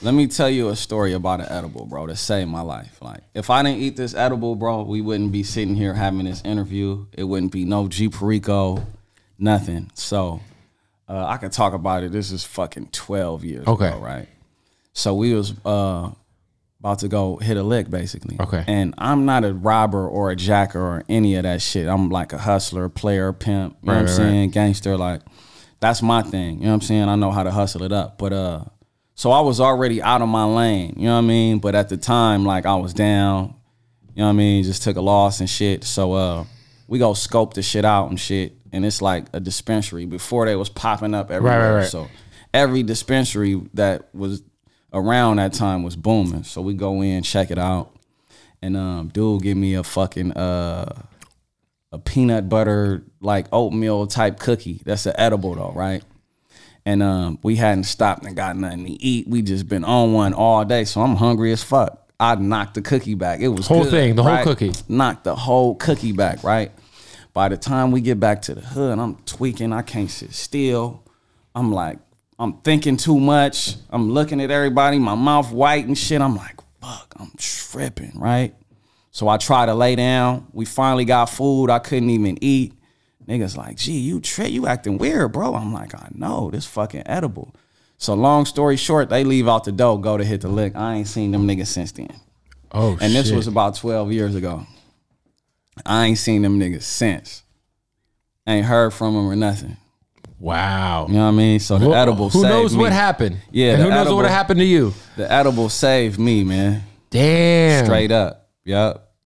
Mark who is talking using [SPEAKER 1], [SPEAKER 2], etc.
[SPEAKER 1] Let me tell you a story about an edible, bro, that saved my life. Like, if I didn't eat this edible, bro, we wouldn't be sitting here having this interview. It wouldn't be no G Perico, nothing. So, uh, I can talk about it. This is fucking 12 years okay. ago, right? So, we was uh, about to go hit a lick, basically. Okay. And I'm not a robber or a jacker or any of that shit. I'm like a hustler, player, pimp, you right, know what I'm saying? Right. Gangster, like, that's my thing. You know what I'm saying? I know how to hustle it up. But, uh, so I was already out of my lane, you know what I mean? But at the time, like I was down, you know what I mean? Just took a loss and shit. So uh, we go scope the shit out and shit. And it's like a dispensary. Before they was popping up everywhere. Right, right, right. So every dispensary that was around that time was booming. So we go in, check it out. And um, dude give me a fucking uh a peanut butter like oatmeal type cookie. That's an edible though, right? and um, we hadn't stopped and got nothing to eat. We just been on one all day, so I'm hungry as fuck. I knocked the cookie back. It was whole good, thing, the right? whole cookie. Knocked the whole cookie back, right? By the time we get back to the hood, I'm tweaking. I can't sit still. I'm like, I'm thinking too much. I'm looking at everybody, my mouth white and shit. I'm like, fuck, I'm tripping, right? So I try to lay down. We finally got food. I couldn't even eat. Niggas like, gee, you trick, you acting weird, bro. I'm like, I know, this fucking edible. So long story short, they leave out the dough, go to hit the lick. I ain't seen them niggas since then. Oh, and this was about 12 years ago. I ain't seen them niggas since. Ain't heard from them or nothing. Wow. You know what I mean? So the edible who knows me. what happened? Yeah. who edible, knows what happened to you? The edible saved me, man. Damn. Straight up. Yep.